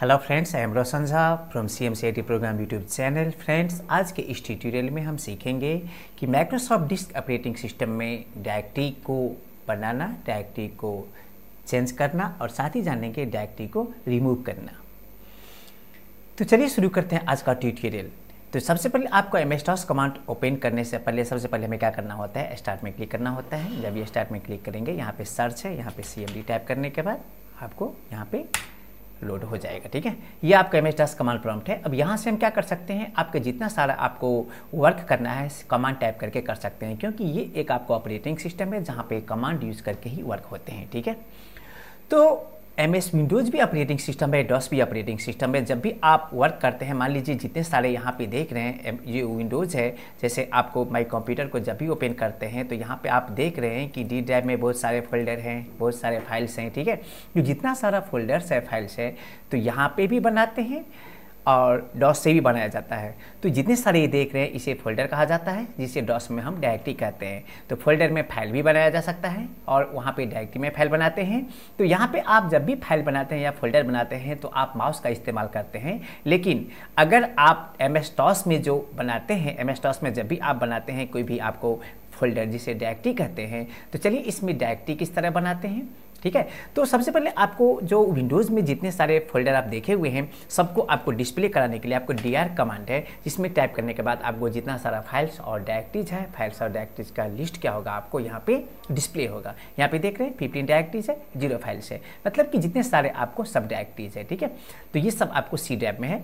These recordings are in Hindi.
hello friends I am Roshan Jha from C M C I T program YouTube channel friends आज के इस ट्यूटोरियल में हम सीखेंगे कि माइक्रोसॉफ्ट डिस्क ऑपरेटिंग सिस्टम में डायरेक्टरी को बनाना डायरेक्टरी को चेंज करना और साथ ही जानेंगे के डायरेक्टरी को रिमूव करना तो चलिए शुरू करते हैं आज का ट्यूटोरियल तो सबसे पहले आपको एम एस कमांड ओपन करने से पहले सबसे पहले हमें क्या करना होता है स्टार्ट में क्लिक करना होता है जब ये स्टार्ट में क्लिक करेंगे यहाँ पे सर्च है यहाँ पे सी टाइप करने के बाद आपको यहाँ पे लोड हो जाएगा ठीक है ये आपका एम एच दस कमांड प्रॉम्प्ट है अब यहाँ से हम क्या कर सकते हैं आपके जितना सारा आपको वर्क करना है कमांड टाइप करके कर सकते हैं क्योंकि ये एक आपको ऑपरेटिंग सिस्टम है जहाँ पे कमांड यूज़ करके ही वर्क होते हैं ठीक है तो एम एस विंडोज़ भी ऑपरेटिंग सिस्टम है डॉस भी ऑपरेटिंग सिस्टम है जब भी आप वर्क करते हैं मान लीजिए जितने सारे यहाँ पे देख रहे हैं ये विंडोज़ है जैसे आपको माई कंप्यूटर को जब भी ओपन करते हैं तो यहाँ पे आप देख रहे हैं कि डी ड्राइव में बहुत सारे फोल्डर हैं बहुत सारे फाइल्स हैं ठीक है जो तो जितना सारा फोल्डर्स है फाइल्स है तो यहाँ पर भी बनाते हैं और डॉस से भी बनाया जाता है तो जितने सारे ये देख रहे हैं इसे फोल्डर कहा जाता है जिसे डॉस में हम डायरेक्टरी कहते हैं तो फोल्डर में फाइल भी बनाया जा सकता है और वहाँ पे डायरेक्टरी में फाइल बनाते हैं तो यहाँ पे आप जब भी फाइल बनाते हैं या फोल्डर बनाते हैं तो आप माउस का इस्तेमाल करते हैं लेकिन अगर आप एम डॉस में जो बनाते हैं एम डॉस में जब भी आप बनाते हैं कोई भी आपको फोल्डर जिसे डायरेक्टरी कहते हैं तो चलिए इसमें डायरेक्टरी किस तरह बनाते हैं ठीक है तो सबसे पहले आपको जो विंडोज़ में जितने सारे फोल्डर आप देखे हुए हैं सबको आपको डिस्प्ले कराने के लिए आपको डी कमांड है जिसमें टाइप करने के बाद आपको जितना सारा फाइल्स और डायरेक्टिज है फाइल्स और डायरेक्टिज का लिस्ट क्या होगा आपको यहाँ पे डिस्प्ले होगा यहाँ पे देख रहे हैं फिफ्टीन डायरेक्टिज है जीरो फाइल्स है मतलब कि जितने सारे आपको सब डायरेक्टिज है ठीक है तो ये सब आपको सी ड्राइव में है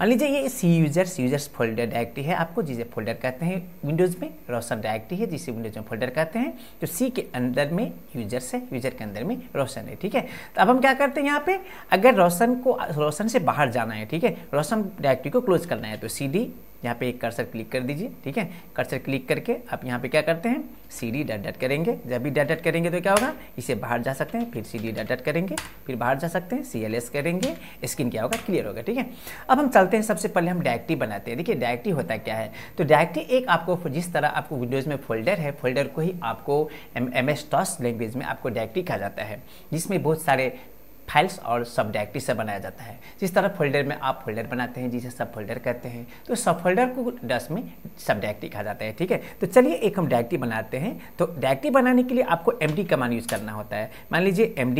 मान लीजिए ये C user C users folder directory है आपको जिसे फोल्डर कहते हैं विंडोज़ में रोशन डायरेक्टरी है जिसे विंडोज़ में फोल्डर कहते हैं तो सी के अंदर में यूजर्स है यूजर के अंदर में रोशन है ठीक है तो अब हम क्या करते हैं यहाँ पे अगर रोशन को रोशन से बाहर जाना है ठीक है रोशन डायरेक्टरी को क्लोज करना है तो सी डी यहाँ पे एक कर्सर क्लिक कर दीजिए ठीक है कर्सर क्लिक करके आप यहाँ पे क्या करते हैं सी डी डट डट करेंगे जब भी डट डट करेंगे तो क्या होगा इसे बाहर जा सकते हैं फिर सी डी डट डट करेंगे फिर बाहर जा सकते हैं सी एल एस करेंगे स्क्रीन क्या होगा क्लियर होगा ठीक है अब हम चलते हैं सबसे पहले हम डायरेक्टिव बनाते हैं देखिए डायरेक्टिव होता क्या है तो डायरेक्टिव एक आपको जिस तरह आपको विंडोज़ में फोल्डर है फोल्डर को ही आपको एम एस टॉस लैंग्वेज में आपको डायरेक्टिव कहा जाता है जिसमें बहुत सारे फाइल्स और सब डायरेक्टरी से बनाया जाता है जिस तरह फोल्डर में आप फोल्डर बनाते हैं जिसे सब फोल्डर कहते हैं तो सब फोल्डर को डस में सब डायरेक्टरी कहा जाता है ठीक है तो चलिए एक हम डायरेक्टरी बनाते हैं तो डायरेक्टरी बनाने के लिए आपको एम कमांड यूज़ करना होता है मान लीजिए एम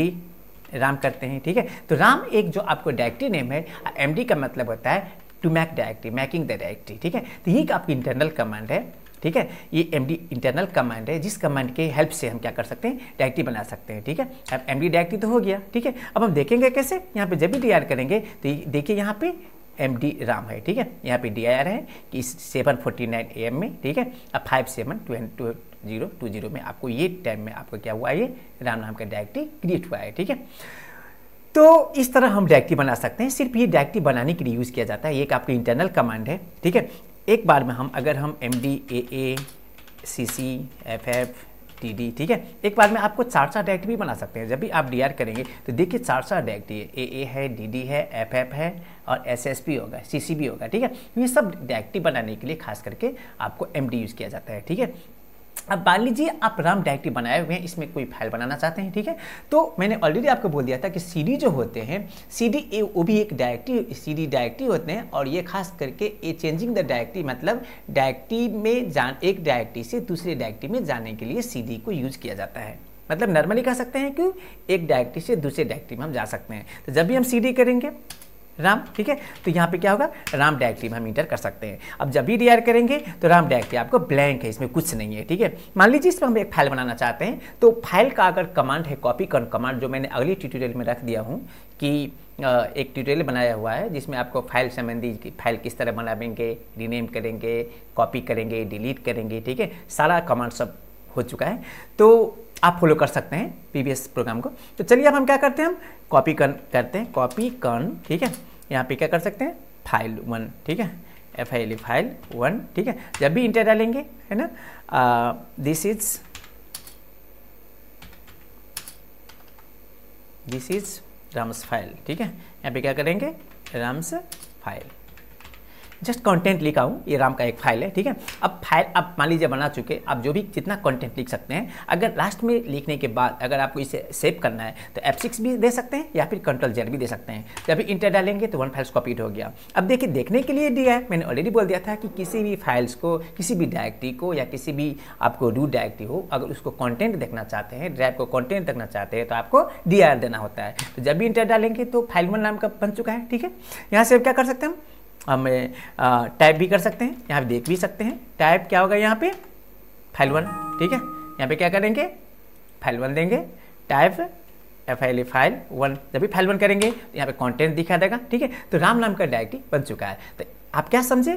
राम करते हैं ठीक है तो राम एक जो आपको डायरेक्टरी नेम है एम का मतलब होता है to make directory making the directory ठीक है तो ये आपकी इंटरनल कमांड है ठीक है ये एम इंटरनल कमांड है जिस कमांड के हेल्प से हम क्या कर सकते हैं डायरेक्टिव बना सकते हैं ठीक है अब एम डी तो हो गया ठीक है अब हम देखेंगे कैसे यहाँ पे जब भी डी करेंगे तो देखिए यहाँ पे एम डी राम है ठीक है यहाँ पे डी आई आर है कि seven forty nine A M में ठीक है अब five seven two zero two zero में आपको ये टाइम में आपको क्या हुआ ये राम नाम का डायरेक्टिव क्रिएट हुआ है ठीक है तो इस तरह हम डायरेक्टिव बना सकते हैं सिर्फ ये डायरेक्टिव बनाने के लिए यूज़ किया जाता है एक आपका इंटरनल कमांड है ठीक है एक बार में हम अगर हम M D A A C C F F T D ठीक है एक बार में आपको चार चार डायरेक्ट भी बना सकते हैं जब भी आप डी आर करेंगे तो देखिए चार चार डायरेक्ट ये ए ए है डी डी है एफ एफ है और एस एस पी होगा सी सी भी होगा ठीक है ये सब डायरेक्टिव बनाने के लिए खास करके आपको एम डी यूज़ किया जाता है ठीक है अब मान लीजिए आप राम डायरेक्टरी बनाए हुए हैं इसमें कोई फाइल बनाना चाहते हैं ठीक है तो मैंने ऑलरेडी आपको बोल दिया था कि सी जो होते हैं सी डी वो भी एक डायरेक्टिव सी डी डायरेक्टिव होते हैं और ये खास करके ए चेंजिंग द डायरेक्टरी मतलब डायरेक्टरी में जान एक डायरेक्टरी से दूसरे डायरेक्टरी में जाने के लिए सी को यूज़ किया जाता है मतलब नॉर्मली कह सकते हैं कि एक डायरेक्टरी से दूसरे डायरेक्टरी में हम जा सकते हैं तो जब भी हम सी करेंगे राम ठीक है तो यहाँ पे क्या होगा राम डायरेक्टली हम इंटर कर सकते हैं अब जब भी डी करेंगे तो राम डायरेक्टली आपको ब्लैंक है इसमें कुछ नहीं है ठीक है मान लीजिए इसमें हम एक फाइल बनाना चाहते हैं तो फाइल का अगर कमांड है कॉपी कॉन कमांड जो मैंने अगली ट्यूटोरियल में रख दिया हूँ कि एक ट्यूटोरियल बनाया हुआ है जिसमें आपको फाइल संबंधी फाइल किस तरह बनावेंगे रीनेम करेंगे कॉपी करेंगे डिलीट करेंगे ठीक है सारा कमांड सब हो चुका है तो आप फॉलो कर सकते हैं प्रीवियस प्रोग्राम को तो चलिए अब हम क्या करते हैं हम कॉपी कर करते हैं कॉपी कर्न ठीक है यहाँ पे क्या कर सकते हैं फाइल वन ठीक है F I L file one ठीक है जब भी इंटर डालेंगे है ना this is this is Ram's file ठीक है यहाँ पे क्या करेंगे राम्स फाइल जस्ट कंटेंट लिखा हूँ ये राम का एक फाइल है ठीक है अब फाइल आप मान लीजिए बना चुके आप जो भी जितना कंटेंट लिख सकते हैं अगर लास्ट में लिखने के बाद अगर आपको इसे सेव करना है तो एफ सिक्स भी दे सकते हैं या फिर कंट्रोल जेड भी दे सकते हैं जब इंटर डालेंगे तो वन फाइल्स कॉपीड हो गया अब देखिए देखने के लिए दिया है मैंने ऑलरेडी बोल दिया था कि किसी भी फाइल्स को किसी भी डायरेक्टरी को या किसी भी आपको रू डायरेक्टरी हो अगर उसको कॉन्टेंट देखना चाहते हैं ड्राइव को कॉन्टेंट देखना चाहते हैं तो आपको डी देना होता है तो जब भी इंटर डालेंगे तो फाइल वन नाम का बन चुका है ठीक है यहाँ से क्या कर सकते हैं हम हम टाइप भी कर सकते हैं यहाँ पे देख भी सकते हैं टाइप क्या होगा यहाँ पे फाइल वन ठीक है यहाँ पे क्या करेंगे फाइल वन देंगे type F I L file one जब भी फाइल वन करेंगे तो यहाँ पे कंटेंट दिखा देगा ठीक है तो राम नाम का डायरेक्टरी बन चुका है तो आप क्या समझे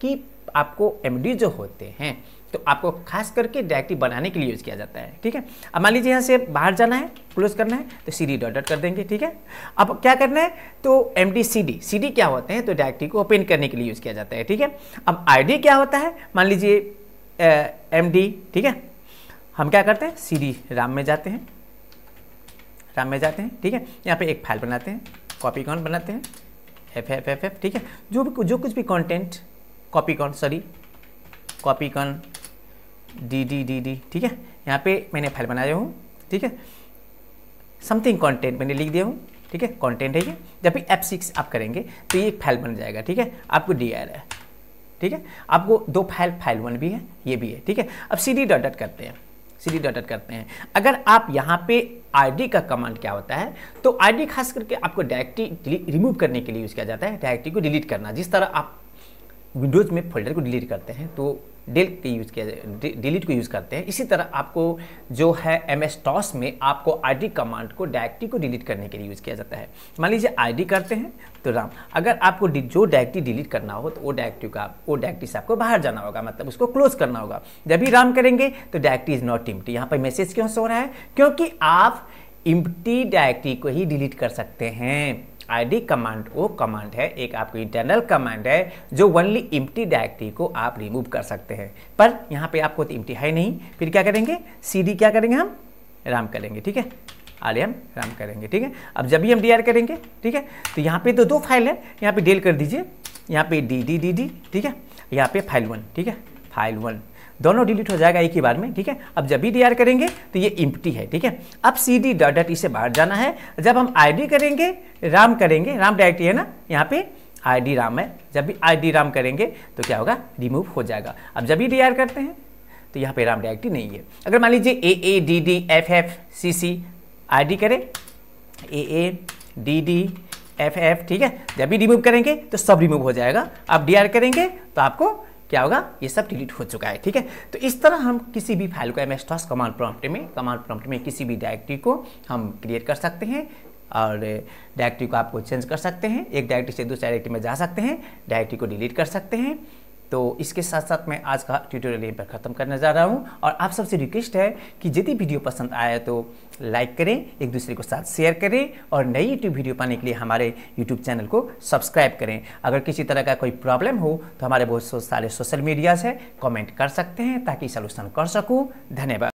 कि आपको एमडी जो होते हैं तो आपको खास करके डायरेक्टिव बनाने के लिए यूज़ किया जाता है ठीक है अब मान लीजिए यहाँ से बाहर जाना है क्लोज करना है तो सी डी डॉट डॉट कर देंगे ठीक है अब क्या करना है तो M D C D C D क्या होते हैं तो डायरेक्टिव को ओपन करने के लिए यूज़ किया जाता है ठीक है अब आई डी क्या होता है मान लीजिए एम डी ठीक है हम क्या करते हैं सी डी राम में जाते हैं राम में जाते हैं ठीक है यहाँ पे एक फाइल बनाते हैं कॉपी कॉन बनाते हैं एफ एफ एफ एफ ठीक है जो भी जो कुछ भी content copy con sorry copy con D D D D ठीक है यहाँ पे मैंने फाइल बनाया हूँ ठीक है समथिंग कंटेंट मैंने लिख दिया हूँ ठीक है कंटेंट है ये जब भी एफ सिक्स आप करेंगे तो ये एक फाइल बन जाएगा ठीक है आपको डी आ रहा है ठीक है आपको दो फाइल फाइल वन भी है ये भी है ठीक है अब सी डी डॉट डॉट करते हैं सी डी डॉट डॉट करते हैं अगर आप यहाँ पे आईडी का कमांड क्या होता है तो आईडी खास करके आपको डायरेक्टली रिमूव करने के लिए यूज़ किया जाता है डायरेक्टी को डिलीट करना जिस तरह आप विंडोज़ में फोल्डर को डिलीट करते हैं तो डिलीट के यूज़ किया डिलीट को यूज़ करते हैं इसी तरह आपको जो है एम एस टॉस में आपको आई डी कमांड को डायरेक्टी को डिलीट करने के लिए यूज़ किया जाता है मान लीजिए आई डी करते हैं तो राम अगर आपको जो डायरेक्टी डिलीट करना हो तो वो डायरेक्टी का वो डायरेक्टी से आपको बाहर जाना होगा मतलब उसको क्लोज करना होगा जब भी राम करेंगे तो डायरेक्टी इज़ नॉट इम्प्टी यहाँ पर मैसेज क्यों सो रहा है क्योंकि आप इम्प्टी डायरेक्टरी को ही डिलीट कर सकते हैं id कमांड वो कमांड है एक आपकी इंटरनल कमांड है जो ओनली इम्टी डायरेक्टरी को आप रिमूव कर सकते हैं पर यहाँ पे आपको तो इम्टी है नहीं फिर क्या करेंगे सीडी क्या करेंगे हम राम करेंगे ठीक है आर हम राम करेंगे ठीक है अब जब भी हम डी करेंगे ठीक है तो यहाँ पे तो दो फाइल है यहाँ पे डेल कर दीजिए यहाँ पे डी डी डी डी ठीक है यहाँ पे फाइल वन ठीक है फाइल वन दोनों डिलीट हो जाएगा एक ही बार में ठीक है अब जब भी डी करेंगे तो ये इम्पटी है ठीक है अब सी डी डॉट डॉट इसे बाहर जाना है जब हम आई करेंगे राम करेंगे राम डायरेक्टी है ना यहाँ पे आई राम है जब भी आई राम करेंगे तो क्या होगा रिमूव हो जाएगा अब जब भी डी करते हैं तो यहाँ पे राम डायरेक्टी नहीं है अगर मान लीजिए A A D D F F C C I D करें A A D D F F ठीक है जब भी रिमूव करेंगे तो सब रिमूव हो जाएगा आप डी करेंगे तो आपको क्या होगा ये सब डिलीट हो चुका है ठीक है तो इस तरह हम किसी भी फाइल को M S DOS command prompt में कमांड प्रॉम्प्ट में किसी भी डायरेक्टरी को हम क्रिएट कर सकते हैं और डायरेक्टरी को आपको चेंज कर सकते हैं एक डायरेक्टरी से दूसरे डायरेक्टरी में जा सकते हैं डायरेक्टरी को डिलीट कर सकते हैं तो इसके साथ साथ मैं आज का ट्यूटोरियल यहीं पर ख़त्म करने जा रहा हूँ और आप सबसे रिक्वेस्ट है कि यदि वीडियो पसंद आया तो लाइक करें एक दूसरे को साथ शेयर करें और नई यूट्यूब वीडियो पाने के लिए हमारे यूट्यूब चैनल को सब्सक्राइब करें अगर किसी तरह का कोई प्रॉब्लम हो तो हमारे बहुत सारे सोशल मीडिया से कॉमेंट कर सकते हैं ताकि सोलूशन कर सकूँ धन्यवाद